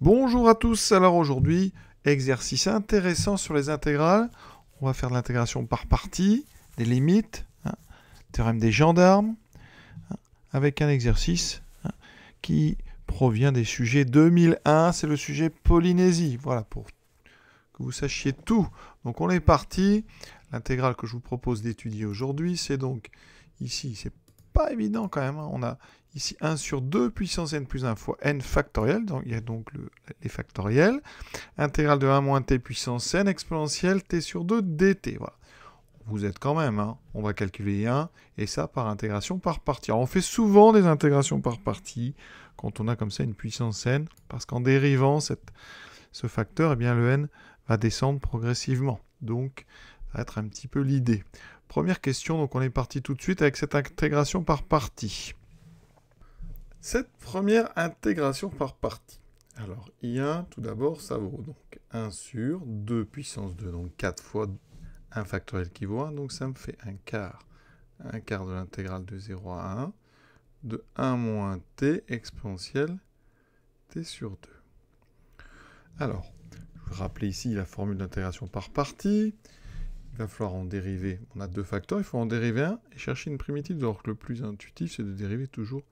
Bonjour à tous, alors aujourd'hui, exercice intéressant sur les intégrales. On va faire de l'intégration par partie, des limites, hein, théorème des gendarmes, hein, avec un exercice hein, qui provient des sujets 2001, c'est le sujet Polynésie, voilà, pour que vous sachiez tout. Donc on est parti, l'intégrale que je vous propose d'étudier aujourd'hui, c'est donc, ici, c'est pas évident quand même, on a ici 1 sur 2 puissance n plus 1 fois n factoriel, donc il y a donc les factoriels, intégrale de 1 moins t puissance n exponentielle t sur 2 dt. Vous êtes quand même, hein. on va calculer 1, et ça par intégration par partie. on fait souvent des intégrations par partie, quand on a comme ça une puissance n, parce qu'en dérivant ce facteur, eh bien le n va descendre progressivement. Donc ça va être un petit peu l'idée. Première question, donc on est parti tout de suite avec cette intégration par partie. Cette première intégration par partie. Alors, I1, tout d'abord, ça vaut donc 1 sur 2 puissance 2, donc 4 fois 1 factoriel qui vaut 1, donc ça me fait 1 quart. 1 quart de l'intégrale de 0 à 1, de 1 moins t exponentielle t sur 2. Alors, je vais rappeler ici la formule d'intégration par partie. Il va falloir en dériver. On a deux facteurs, il faut en dériver un et chercher une primitive, alors que le plus intuitif, c'est de dériver toujours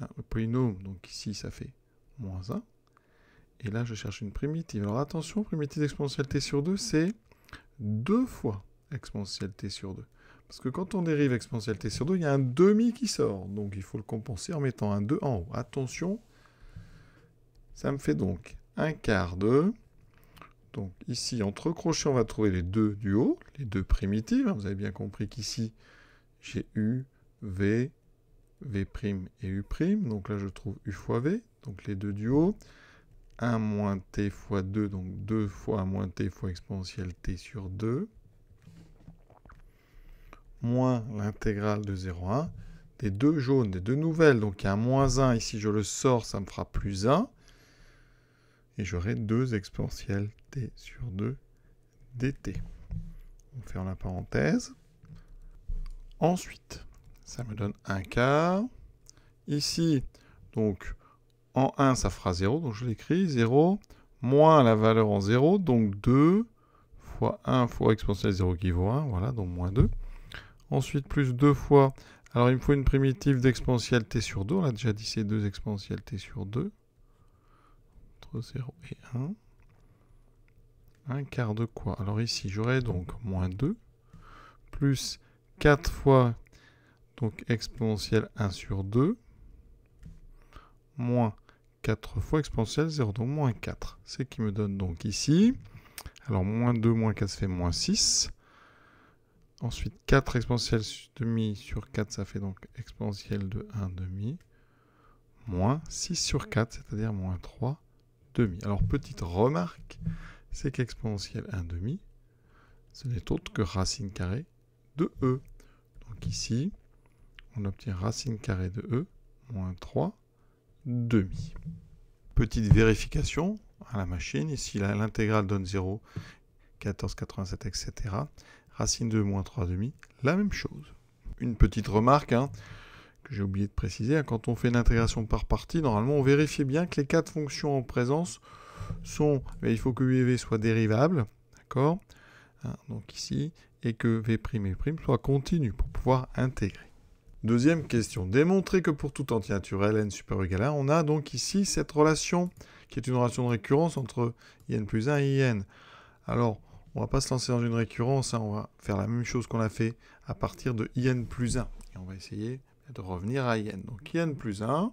ah, le polynôme, donc ici ça fait moins 1. Et là je cherche une primitive. Alors attention, primitive d'expONENTIELLE t sur 2, c'est 2 fois exponentielle t sur 2. Parce que quand on dérive exponentielle t sur 2, il y a un demi qui sort. Donc il faut le compenser en mettant un 2 en haut. Attention, ça me fait donc un quart de... Donc ici, entre crochets, on va trouver les deux du haut, les deux primitives. Vous avez bien compris qu'ici, j'ai U, V, V' et U'. Donc là, je trouve U fois V, donc les deux du 1 moins T fois 2, donc 2 fois 1 moins T fois exponentielle T sur 2, moins l'intégrale de 0 1, des deux jaunes, des deux nouvelles. Donc il y a un moins 1, ici je le sors, ça me fera plus 1. Et j'aurai 2 exponentielles T sur 2 dt. On ferme la parenthèse. Ensuite, ça me donne un quart. Ici, donc en 1, ça fera 0, donc je l'écris, 0, moins la valeur en 0, donc 2 fois 1 fois exponentielle 0 qui vaut 1, voilà, donc moins 2. Ensuite, plus 2 fois, alors il me faut une primitive d'exponentielle t sur 2, on a déjà dit c'est 2 exponentielle t sur 2, entre 0 et 1. Un quart de quoi Alors ici, j'aurai donc moins 2, plus 4 fois donc exponentielle 1 sur 2, moins 4 fois exponentielle 0, donc moins 4. C'est ce qui me donne donc ici. Alors moins 2, moins 4, ça fait moins 6. Ensuite 4 exponentielle demi sur 4, ça fait donc exponentielle de 1 demi, moins 6 sur 4, c'est-à-dire moins 3 demi. Alors petite remarque, c'est qu'exponentielle 1 demi, ce n'est autre que racine carrée de e. Donc ici, on obtient racine carrée de e moins 3 demi. Petite vérification à la machine, ici l'intégrale donne 0, 14, 87, etc. Racine de e, moins 3 demi, la même chose. Une petite remarque hein, que j'ai oublié de préciser, hein. quand on fait l'intégration par partie, normalement on vérifie bien que les quatre fonctions en présence sont, il faut que u et v soient dérivables, d'accord hein, Donc ici, et que v' et' soient continues pour pouvoir intégrer. Deuxième question, démontrer que pour tout entier naturel n super égal à 1, on a donc ici cette relation qui est une relation de récurrence entre in plus 1 et n. Alors, on va pas se lancer dans une récurrence, hein. on va faire la même chose qu'on a fait à partir de in plus 1. Et on va essayer de revenir à in. Donc n plus 1,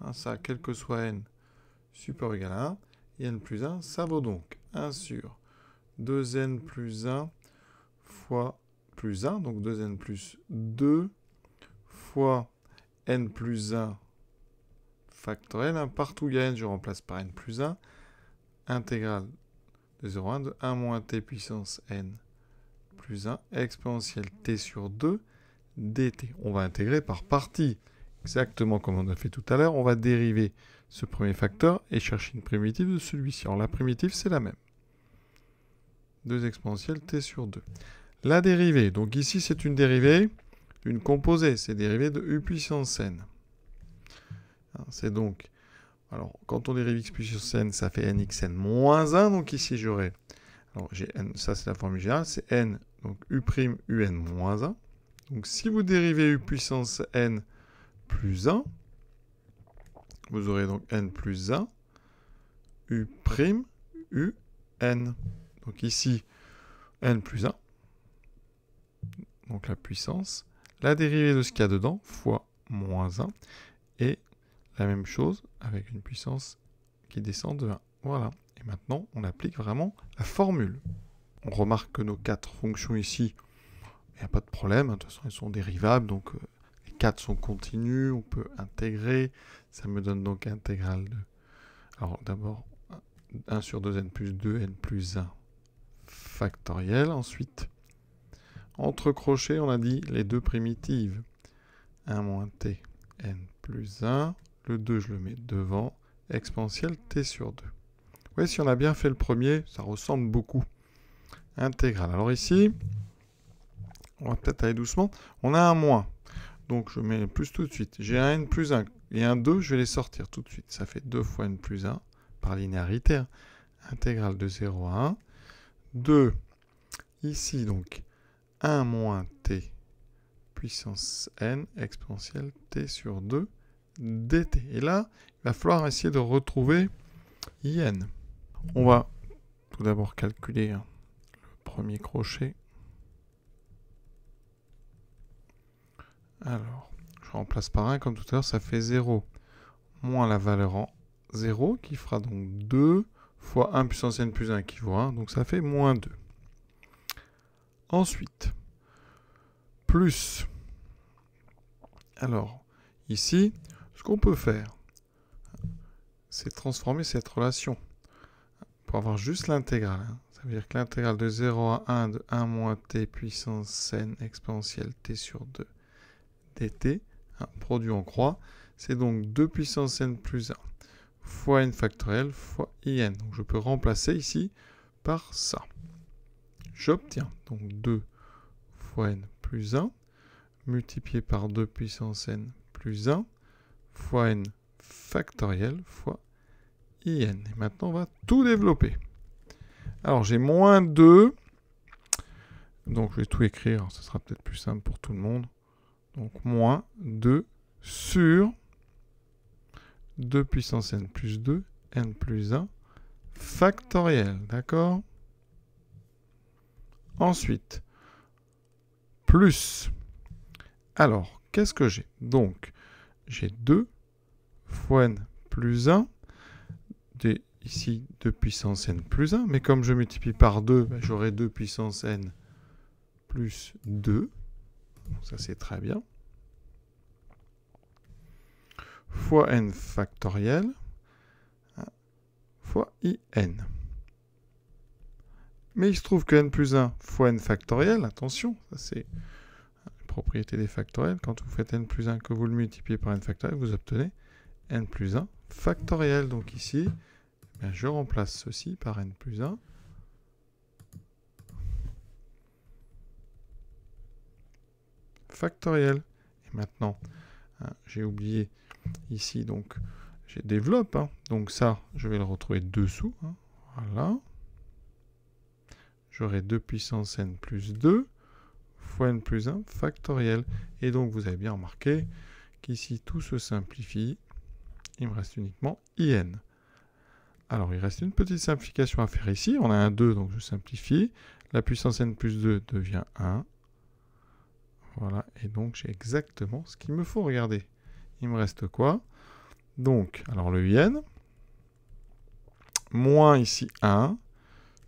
hein, ça, quel que soit n, super égal à 1, in plus 1, ça vaut donc 1 sur 2n plus 1 fois plus 1, donc 2n plus 2 fois n plus 1 factoriel. n. partout où il y a n, je remplace par n plus 1. Intégrale de 0 à 1 de 1 moins t puissance n plus 1 exponentielle t sur 2 dt. On va intégrer par partie, exactement comme on a fait tout à l'heure. On va dériver ce premier facteur et chercher une primitive de celui-ci. Alors la primitive, c'est la même. 2 exponentielle t sur 2. La dérivée, donc ici c'est une dérivée. Une composée, c'est dérivé de u puissance n. Hein, c'est donc, alors quand on dérive x puissance n, ça fait nxn moins 1, donc ici j'aurai, alors j'ai n, ça c'est la formule générale, c'est n, donc u prime un moins 1. Donc si vous dérivez u puissance n plus 1, vous aurez donc n plus 1, u prime u n. Donc ici, n plus 1, donc la puissance, la dérivée de ce qu'il y a dedans fois moins 1 et la même chose avec une puissance qui descend de 1. Voilà. Et maintenant, on applique vraiment la formule. On remarque que nos quatre fonctions ici, il n'y a pas de problème. De toute façon, elles sont dérivables, donc euh, les quatre sont continues. On peut intégrer. Ça me donne donc intégrale de... Alors d'abord, 1 sur 2n plus 2n plus 1 factoriel. Ensuite, entre crochets, on a dit les deux primitives. 1 moins t, n plus 1. Le 2, je le mets devant. Exponentielle t sur 2. Vous voyez, si on a bien fait le premier, ça ressemble beaucoup. Intégrale. Alors ici, on va peut-être aller doucement. On a un moins. Donc je mets le plus tout de suite. J'ai un n plus 1 et un 2, je vais les sortir tout de suite. Ça fait 2 fois n plus 1 par linéarité. Hein. Intégrale de 0 à 1. 2, ici donc, 1 moins t puissance n exponentielle t sur 2 dt. Et là, il va falloir essayer de retrouver n. On va tout d'abord calculer hein, le premier crochet. Alors, je remplace par 1 comme tout à l'heure, ça fait 0 moins la valeur en 0 qui fera donc 2 fois 1 puissance n plus 1 qui vaut 1, donc ça fait moins 2. Ensuite, plus. Alors, ici, ce qu'on peut faire, c'est transformer cette relation pour avoir juste l'intégrale. Hein. Ça veut dire que l'intégrale de 0 à 1 de 1 moins t puissance n exponentielle t sur 2 dt, produit en croix, c'est donc 2 puissance n plus 1 fois n factoriel fois in. Donc je peux remplacer ici par ça j'obtiens donc 2 fois n plus 1 multiplié par 2 puissance n plus 1 fois n factoriel fois in. Et maintenant, on va tout développer. Alors, j'ai moins 2. Donc, je vais tout écrire. Ce sera peut-être plus simple pour tout le monde. Donc, moins 2 sur 2 puissance n plus 2, n plus 1 factoriel. D'accord Ensuite, plus. Alors, qu'est-ce que j'ai Donc, j'ai 2 fois n plus 1, ici 2 puissance n plus 1, mais comme je multiplie par 2, ben, j'aurai 2 puissance n plus 2, Donc, ça c'est très bien, fois n factoriel, hein, fois n. Mais il se trouve que n plus 1 fois n factoriel, attention, ça c'est une propriété des factoriels. Quand vous faites n plus 1 que vous le multipliez par n factoriel, vous obtenez n plus 1 factoriel. Donc ici, eh je remplace ceci par n plus 1. factoriel. Et maintenant, hein, j'ai oublié ici, donc, j'ai développe. Hein. donc ça, je vais le retrouver dessous. Hein. voilà j'aurai 2 puissance n plus 2 fois n plus 1 factoriel. Et donc vous avez bien remarqué qu'ici tout se simplifie. Il me reste uniquement in. Alors il reste une petite simplification à faire ici. On a un 2 donc je simplifie. La puissance n plus 2 devient 1. Voilà, et donc j'ai exactement ce qu'il me faut. Regardez, il me reste quoi Donc, alors le in, moins ici 1,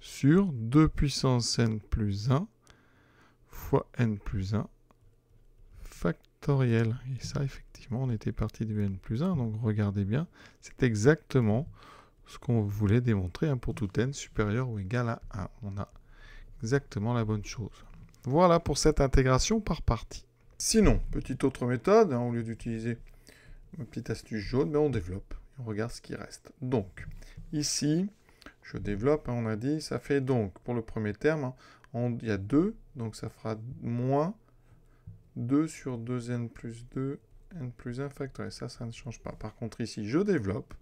sur 2 puissance n plus 1 fois n plus 1 factoriel. Et ça, effectivement, on était parti du n plus 1, donc regardez bien, c'est exactement ce qu'on voulait démontrer hein, pour tout n supérieur ou égal à 1. On a exactement la bonne chose. Voilà pour cette intégration par partie. Sinon, petite autre méthode, hein, au lieu d'utiliser ma petite astuce jaune, mais ben, on développe, et on regarde ce qui reste. Donc, ici, je développe, hein, on a dit, ça fait donc, pour le premier terme, hein, on, il y a 2, donc ça fera moins 2 sur 2n plus 2, n plus 1 factoriel. Ça, ça ne change pas. Par contre, ici, je développe.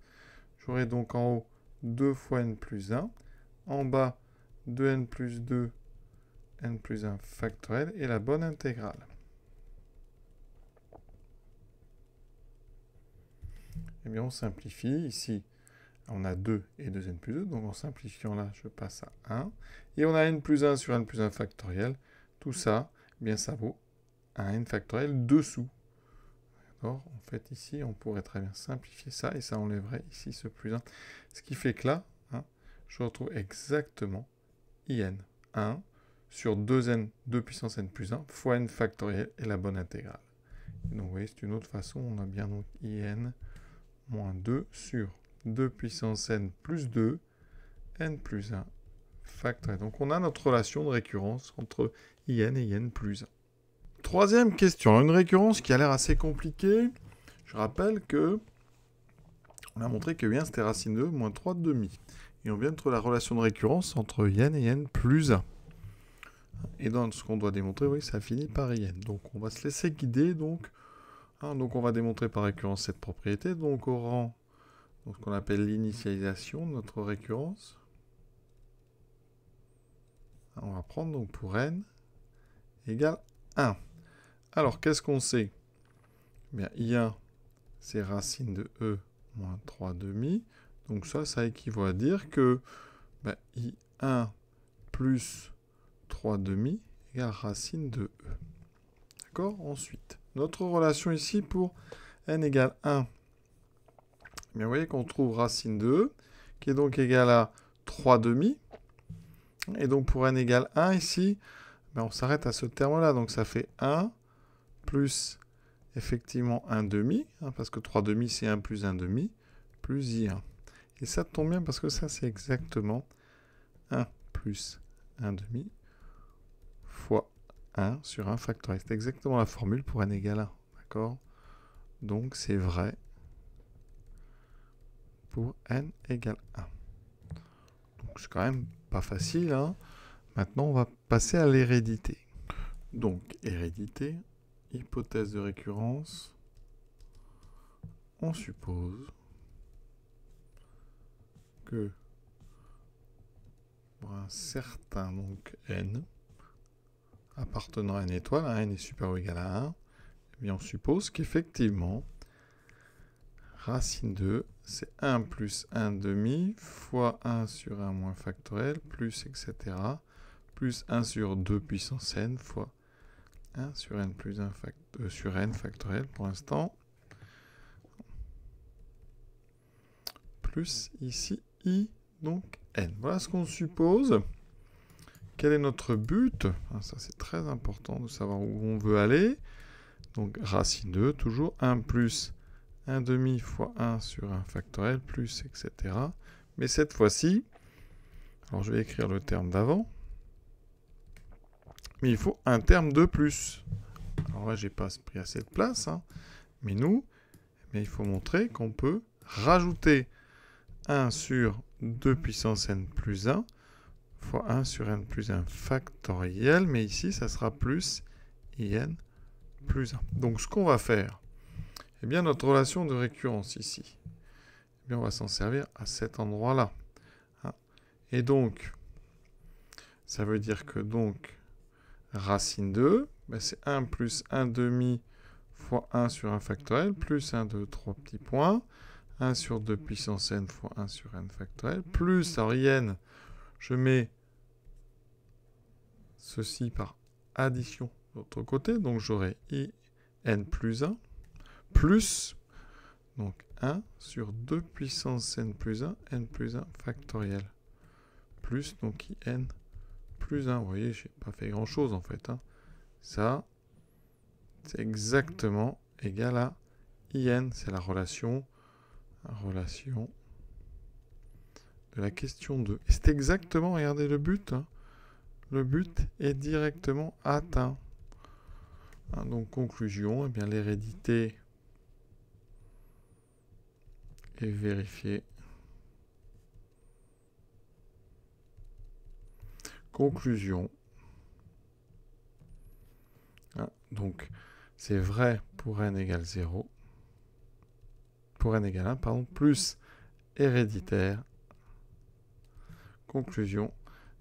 J'aurai donc en haut 2 fois n plus 1. En bas, 2n plus 2, n plus 1 factoriel et la bonne intégrale. Eh bien, on simplifie. Ici, on a 2 et 2n plus 2, donc en simplifiant là, je passe à 1. Et on a n plus 1 sur n plus 1 factoriel. Tout ça, eh ça vaut un n factoriel dessous. D'accord En fait, ici, on pourrait très bien simplifier ça, et ça enlèverait ici ce plus 1. Ce qui fait que là, hein, je retrouve exactement in, 1 sur 2n, 2 puissance n plus 1, fois n factoriel, et la bonne intégrale. donc, vous voyez, c'est une autre façon, on a bien donc in moins 2 sur 2 puissance n plus 2, n plus 1 factoré. Donc on a notre relation de récurrence entre n et n plus 1. Troisième question, une récurrence qui a l'air assez compliquée. Je rappelle que on a montré que i c'était racine de moins 3 demi. Et on vient de trouver la relation de récurrence entre n et n plus 1. Et dans ce qu'on doit démontrer, oui, ça finit par n. Donc on va se laisser guider. Donc, hein, donc on va démontrer par récurrence cette propriété. Donc au rang donc ce qu'on appelle l'initialisation de notre récurrence. On va prendre donc pour n égale 1. Alors qu'est-ce qu'on sait eh I1 c'est racine de E moins 3 demi. Donc ça, ça équivaut à dire que ben, I1 plus 3 demi égale racine de E. D'accord Ensuite, notre relation ici pour n égale 1 mais vous voyez qu'on trouve racine de e, qui est donc égale à 3 demi. Et donc pour n égale 1 ici, ben, on s'arrête à ce terme-là. Donc ça fait 1 plus effectivement 1 demi, hein, parce que 3 demi c'est 1 plus 1 demi, plus i1. Et ça tombe bien parce que ça c'est exactement 1 plus 1 demi fois 1 sur 1 factoriel. C'est exactement la formule pour n égale 1. D'accord Donc c'est vrai n égale 1. Donc c'est quand même pas facile. Hein. Maintenant, on va passer à l'hérédité. Donc hérédité, hypothèse de récurrence, on suppose que pour un certain donc n appartenant à une étoile, hein, n est supérieur ou égal à 1, eh bien on suppose qu'effectivement, racine de c'est 1 plus 1 demi fois 1 sur 1 moins factoriel plus etc plus 1 sur 2 puissance n fois 1 sur n 1 euh, sur n factoriel pour l'instant plus ici i donc n. Voilà ce qu'on suppose. Quel est notre but ah, Ça c'est très important de savoir où on veut aller. Donc racine 2 e, toujours 1 plus 1 demi fois 1 sur 1 factoriel, plus, etc. Mais cette fois-ci, alors je vais écrire le terme d'avant, mais il faut un terme de plus. Alors là, j'ai pas pris assez de place, hein, mais nous, il faut montrer qu'on peut rajouter 1 sur 2 puissance n plus 1 fois 1 sur n plus 1 factoriel, mais ici, ça sera plus N plus 1. Donc, ce qu'on va faire, eh bien, notre relation de récurrence ici, eh bien, on va s'en servir à cet endroit-là. Hein. Et donc, ça veut dire que donc, racine 2, e, ben, c'est 1 plus 1 demi fois 1 sur 1 factoriel, plus 1, 2, 3 petits points, 1 sur 2 puissance n fois 1 sur n factoriel, plus, alors n, je mets ceci par addition de l'autre côté, donc j'aurai i n plus 1, plus donc 1 sur 2 puissance n plus 1, n plus 1 factoriel. Plus donc n plus 1. Vous voyez, j'ai pas fait grand chose en fait. Hein. Ça, c'est exactement égal à n. C'est la relation, relation de la question 2. Et c'est exactement, regardez le but. Hein. Le but est directement atteint. Hein, donc conclusion, et eh bien l'hérédité et vérifier. Conclusion. Ah, donc, c'est vrai pour n égale 0, pour n égale 1, pardon, plus héréditaire. Conclusion,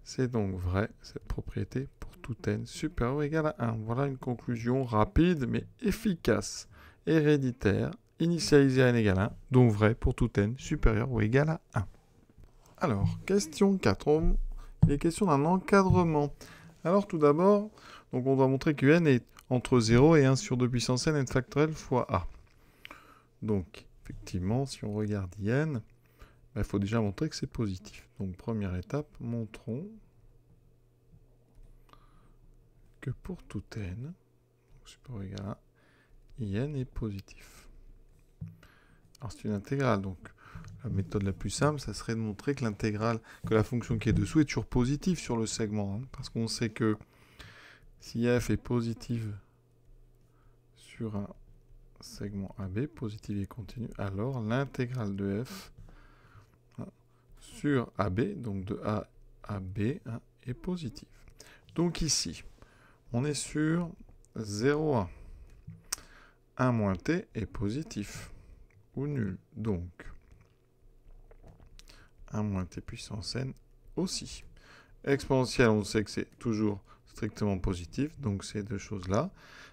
c'est donc vrai, cette propriété, pour tout n supérieur ou égal à 1. Voilà une conclusion rapide mais efficace, héréditaire, initialisé à n égale 1, donc vrai pour tout n supérieur ou égal à 1. Alors, question 4, il est question d'un encadrement. Alors tout d'abord, donc on doit montrer que n est entre 0 et 1 sur 2 puissance n n fois a. Donc, effectivement, si on regarde n, il ben, faut déjà montrer que c'est positif. Donc première étape, montrons que pour tout n, supérieur ou égal à 1, in est positif. Alors c'est une intégrale, donc la méthode la plus simple, ça serait de montrer que l'intégrale, que la fonction qui est dessous est toujours positive sur le segment, hein. parce qu'on sait que si f est positive sur un segment AB, positive et continue, alors l'intégrale de f hein, sur AB, donc de A à B, hein, est positive. Donc ici, on est sur 0,1. 1 moins t est positif nul. Donc, 1 moins t puissance n aussi. Exponentielle, on sait que c'est toujours strictement positif, donc ces deux choses-là.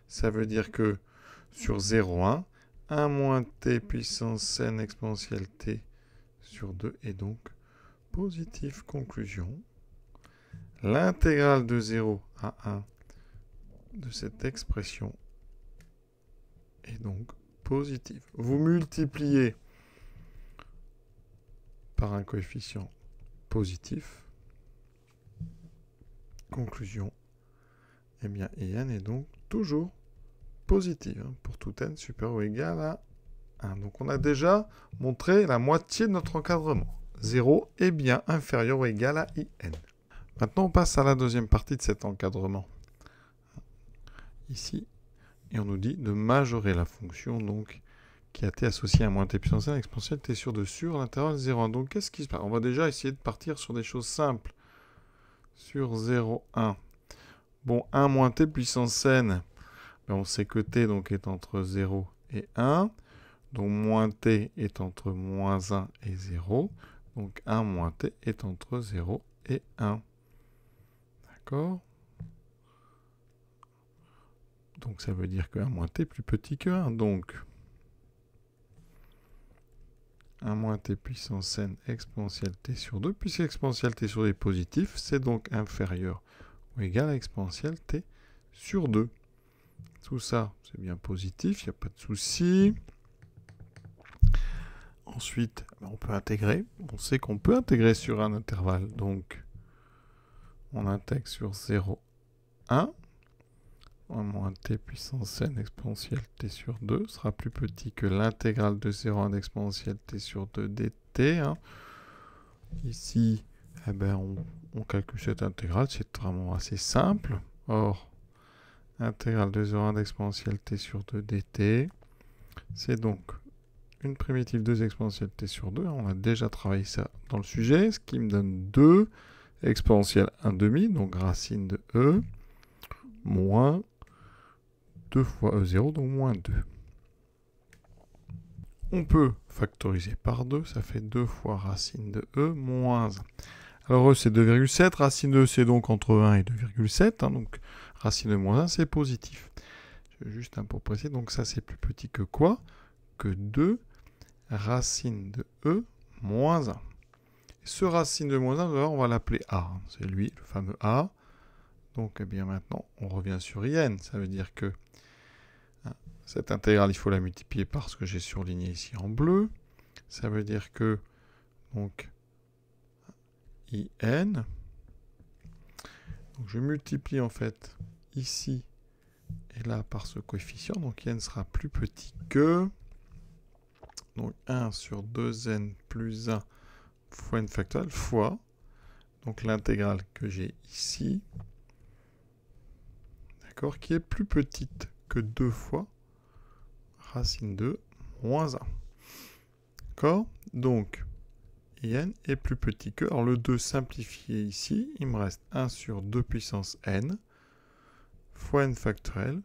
Ça veut dire que sur 0,1, 1 moins t puissance n exponentielle t sur 2 est donc positif. Conclusion, l'intégrale de 0 à 1 de cette expression est donc positive. Vous multipliez par un coefficient positif. Conclusion, eh bien, n est donc toujours positive hein, pour tout n supérieur ou égal à 1. Donc on a déjà montré la moitié de notre encadrement. 0 est bien inférieur ou égal à in. Maintenant, on passe à la deuxième partie de cet encadrement. Ici, et on nous dit de majorer la fonction donc qui a t associée à moins t puissance n exponentielle t sur 2 sur l'intervalle 0,1. Donc qu'est-ce qui se passe On va déjà essayer de partir sur des choses simples. Sur 0, 1. Bon, 1 moins t puissance n, ben, on sait que t donc est entre 0 et 1. Donc moins t est entre moins 1 et 0. Donc 1 moins t est entre 0 et 1. D'accord donc ça veut dire que 1 moins t est plus petit que 1. Donc 1 moins t puissance n exponentielle t sur 2, puisque exponentielle t sur 2 est positif, c'est donc inférieur ou égal à exponentielle t sur 2. Tout ça, c'est bien positif, il n'y a pas de souci. Ensuite, ben, on peut intégrer. On sait qu'on peut intégrer sur un intervalle. Donc, on intègre sur 0, 1 moins t puissance n exponentielle t sur 2 sera plus petit que l'intégrale de 0 à exponentielle t sur 2 dt. Hein. Ici, eh ben on, calcule cette intégrale, c'est vraiment assez simple. Or, intégrale de 0 à exponentielle t sur 2 dt, c'est donc une primitive 2 exponentielle t sur 2. On a déjà travaillé ça dans le sujet, ce qui me donne 2 exponentielle 1 demi, donc racine de e, moins 2 fois e euh, 0, donc moins 2. On peut factoriser par 2, ça fait 2 fois racine de e moins 1. Alors e c'est 2,7, racine de e c'est donc entre 1 et 2,7, hein, donc racine de moins 1 c'est positif. Juste un pour préciser, donc ça c'est plus petit que quoi Que 2 racine de e moins 1. Ce racine de moins 1, on va l'appeler a, hein. c'est lui, le fameux a. Donc eh bien maintenant on revient sur in, ça veut dire que cette intégrale, il faut la multiplier par ce que j'ai surligné ici en bleu. Ça veut dire que, donc, in, donc je multiplie en fait ici et là par ce coefficient, donc IN sera plus petit que donc 1 sur 2n plus 1 fois n factorial, fois donc l'intégrale que j'ai ici, d'accord, qui est plus petite que 2 fois racine de moins 1. D'accord Donc, n est plus petit que... Alors, le 2 simplifié ici, il me reste 1 sur 2 puissance n, fois n factoriel,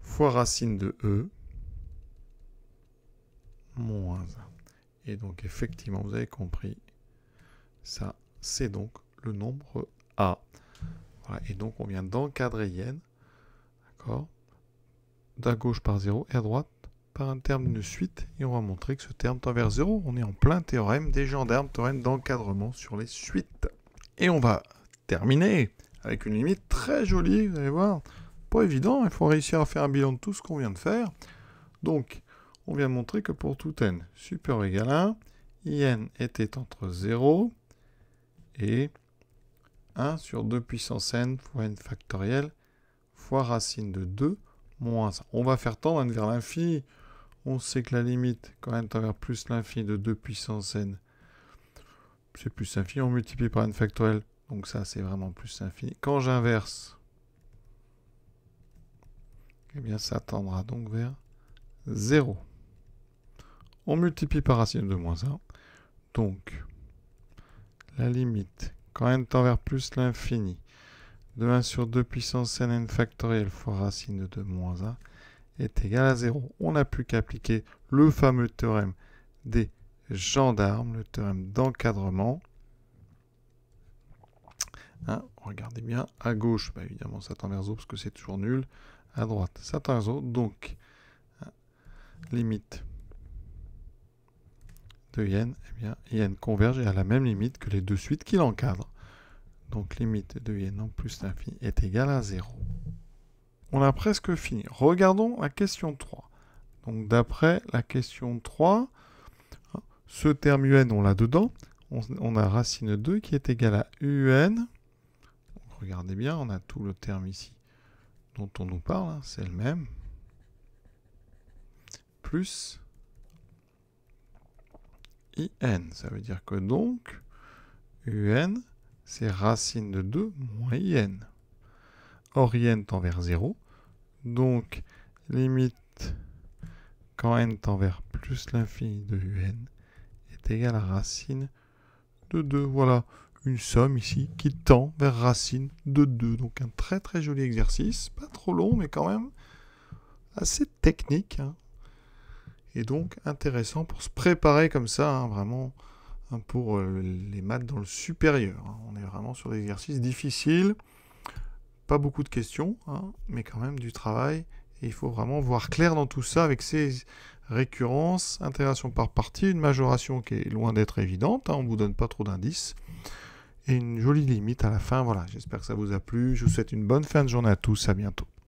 fois racine de e, moins 1. Et donc, effectivement, vous avez compris, ça, c'est donc le nombre a. Voilà, et donc, on vient d'encadrer n, d'accord D'à gauche par 0 et à droite par un terme d'une suite et on va montrer que ce terme tend vers 0. On est en plein théorème des gendarmes, théorème d'encadrement sur les suites. Et on va terminer avec une limite très jolie, vous allez voir. Pas évident, il faut réussir à faire un bilan de tout ce qu'on vient de faire. Donc, on vient de montrer que pour tout n super égal à 1, in était entre 0 et 1 sur 2 puissance n fois n factoriel fois racine de 2 moins 1. On va faire tendre vers l'infini, on sait que la limite, quand n vers plus l'infini de 2 puissance n, c'est plus infini, on multiplie par n factoriel, donc ça c'est vraiment plus l'infini. Quand j'inverse, eh bien ça tendra donc vers 0. On multiplie par racine de moins 1, donc la limite, quand n tend vers plus l'infini, de 1 sur 2 puissance n, n factoriel fois racine de 2 moins 1, est égal à 0. On n'a plus qu'à appliquer le fameux théorème des gendarmes, le théorème d'encadrement. Hein, regardez bien, à gauche, bah, évidemment ça tend vers 0 parce que c'est toujours nul. À droite, ça tend vers Donc, hein, limite de yen, eh bien, yen converge et à la même limite que les deux suites qui l'encadrent. Donc limite de yen en plus l'infini est égale à 0 on a presque fini. Regardons la question 3. Donc d'après la question 3, hein, ce terme un, on l'a dedans. On, a racine 2 qui est égale à un. regardez bien, on a tout le terme ici dont on nous parle, hein, c'est le même. Plus in. Ça veut dire que donc, un, c'est racine de 2 moins in n tend vers 0. Donc, limite quand n tend vers plus l'infini de un est égal à racine de 2. Voilà une somme ici qui tend vers racine de 2. Donc un très très joli exercice, pas trop long mais quand même assez technique. Hein. Et donc intéressant pour se préparer comme ça, hein, vraiment hein, pour euh, les maths dans le supérieur. On est vraiment sur des exercices difficiles pas beaucoup de questions, hein, mais quand même du travail. il faut vraiment voir clair dans tout ça avec ces récurrences, intégration par partie, une majoration qui est loin d'être évidente, hein, on ne vous donne pas trop d'indices, et une jolie limite à la fin. Voilà, j'espère que ça vous a plu. Je vous souhaite une bonne fin de journée à tous, à bientôt.